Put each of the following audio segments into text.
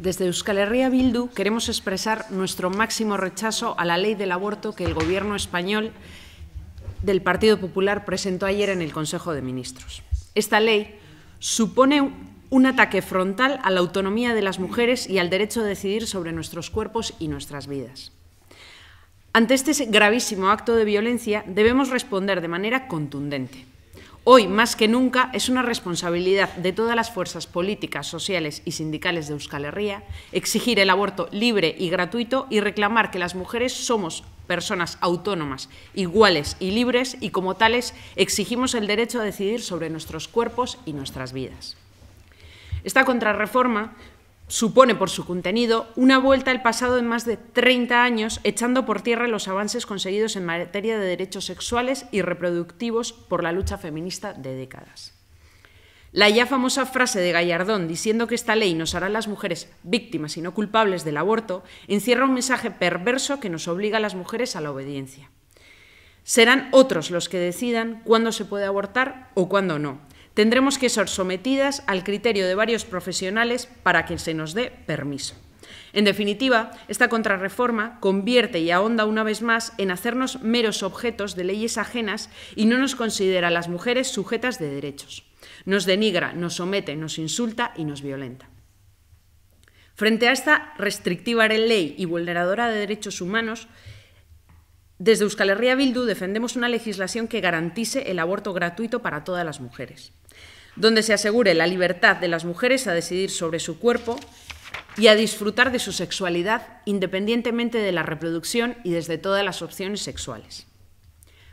Desde Euskal Herria Bildu queremos expresar nuestro máximo rechazo a la ley del aborto que el Gobierno español del Partido Popular presentó ayer en el Consejo de Ministros. Esta ley supone un ataque frontal a la autonomía de las mujeres y al derecho a decidir sobre nuestros cuerpos y nuestras vidas. Ante este gravísimo acto de violencia debemos responder de manera contundente hoy más que nunca es una responsabilidad de todas las fuerzas políticas, sociales y sindicales de Euskal Herria exigir el aborto libre y gratuito y reclamar que las mujeres somos personas autónomas, iguales y libres y como tales exigimos el derecho a decidir sobre nuestros cuerpos y nuestras vidas. Esta contrarreforma supone por su contenido una vuelta al pasado en más de 30 años, echando por tierra los avances conseguidos en materia de derechos sexuales y reproductivos por la lucha feminista de décadas. La ya famosa frase de Gallardón diciendo que esta ley nos hará las mujeres víctimas y no culpables del aborto encierra un mensaje perverso que nos obliga a las mujeres a la obediencia. Serán otros los que decidan cuándo se puede abortar o cuándo no, tendremos que ser sometidas al criterio de varios profesionales para que se nos dé permiso. En definitiva, esta contrarreforma convierte y ahonda una vez más en hacernos meros objetos de leyes ajenas y no nos considera a las mujeres sujetas de derechos. Nos denigra, nos somete, nos insulta y nos violenta. Frente a esta restrictiva ley y vulneradora de derechos humanos, desde Euskal Herria Bildu defendemos una legislación que garantice el aborto gratuito para todas las mujeres, donde se asegure la libertad de las mujeres a decidir sobre su cuerpo y a disfrutar de su sexualidad independientemente de la reproducción y desde todas las opciones sexuales.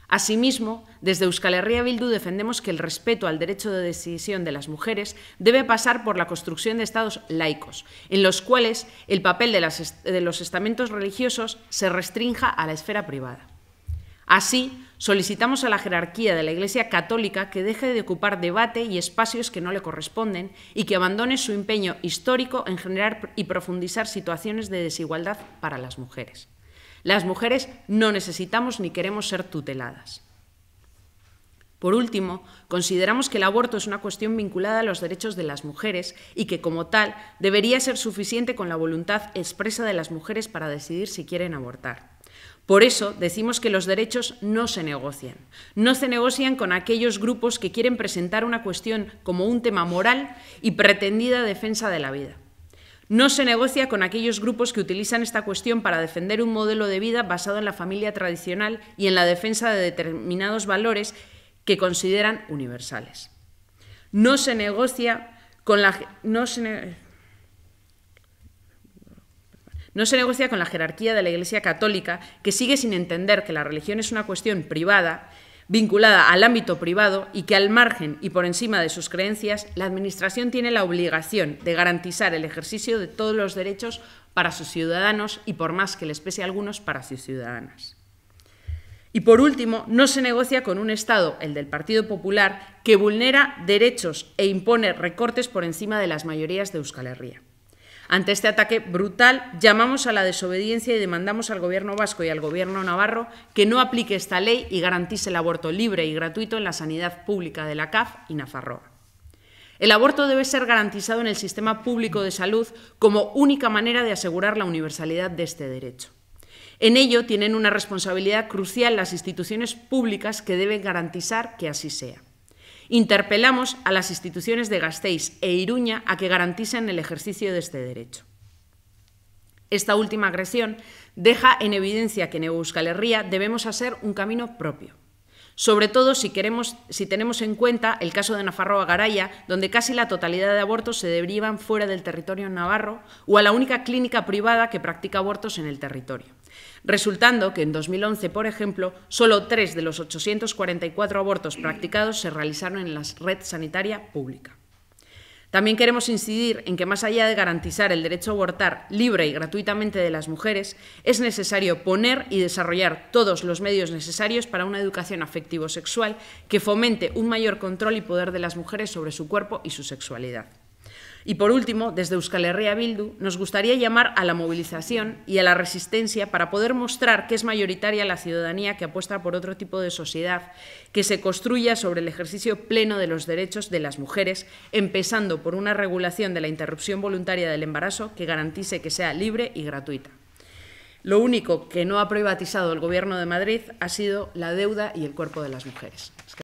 Asimismo, desde Euskal Herria Bildu defendemos que el respeto al derecho de decisión de las mujeres debe pasar por la construcción de estados laicos, en los cuales el papel de, los estamentos religiosos se restrinja a la esfera privada. Así, solicitamos a la jerarquía de la Iglesia Católica que deje de ocupar debate y espacios que no le corresponden y que abandone su empeño histórico en generar y profundizar situaciones de desigualdad para las mujeres. Las mujeres no necesitamos ni queremos ser tuteladas. Por último, consideramos que el aborto es una cuestión vinculada a los derechos de las mujeres y que, como tal, debería ser suficiente con la voluntad expresa de las mujeres para decidir si quieren abortar. Por eso decimos que los derechos no se negocian. No se negocian con aquellos grupos que quieren presentar una cuestión como un tema moral y pretendida defensa de la vida. No se negocia con aquellos grupos que utilizan esta cuestión para defender un modelo de vida basado en la familia tradicional y en la defensa de determinados valores que consideran universales. No se negocia con la, no se, no se negocia con la jerarquía de la Iglesia Católica, que sigue sin entender que la religión es una cuestión privada vinculada al ámbito privado y que al margen y por encima de sus creencias, la Administración tiene la obligación de garantizar el ejercicio de todos los derechos para sus ciudadanos y, por más que les pese a algunos, para sus ciudadanas. Y por último, no se negocia con un Estado, el del Partido Popular, que vulnera derechos e impone recortes por encima de las mayorías de Euskal Herria. Ante este ataque brutal, llamamos a la desobediencia y demandamos al Gobierno vasco y al Gobierno navarro que no aplique esta ley y garantice el aborto libre y gratuito en la sanidad pública de la CAF y Nafarroa. El aborto debe ser garantizado en el sistema público de salud como única manera de asegurar la universalidad de este derecho. En ello tienen una responsabilidad crucial las instituciones públicas que deben garantizar que así sea. Interpelamos a las instituciones de Gasteiz e Iruña a que garanticen el ejercicio de este derecho. Esta última agresión deja en evidencia que en Euskal Herria debemos hacer un camino propio, sobre todo si, queremos, si tenemos en cuenta el caso de Nafarroa Garaya, donde casi la totalidad de abortos se derivan fuera del territorio navarro o a la única clínica privada que practica abortos en el territorio resultando que en 2011, por ejemplo, solo tres de los 844 abortos practicados se realizaron en la red sanitaria pública. También queremos incidir en que más allá de garantizar el derecho a abortar libre y gratuitamente de las mujeres, es necesario poner y desarrollar todos los medios necesarios para una educación afectivo-sexual que fomente un mayor control y poder de las mujeres sobre su cuerpo y su sexualidad. Y por último, desde Euskal Herria Bildu, nos gustaría llamar a la movilización y a la resistencia para poder mostrar que es mayoritaria la ciudadanía que apuesta por otro tipo de sociedad que se construya sobre el ejercicio pleno de los derechos de las mujeres, empezando por una regulación de la interrupción voluntaria del embarazo que garantice que sea libre y gratuita. Lo único que no ha privatizado el Gobierno de Madrid ha sido la deuda y el cuerpo de las mujeres.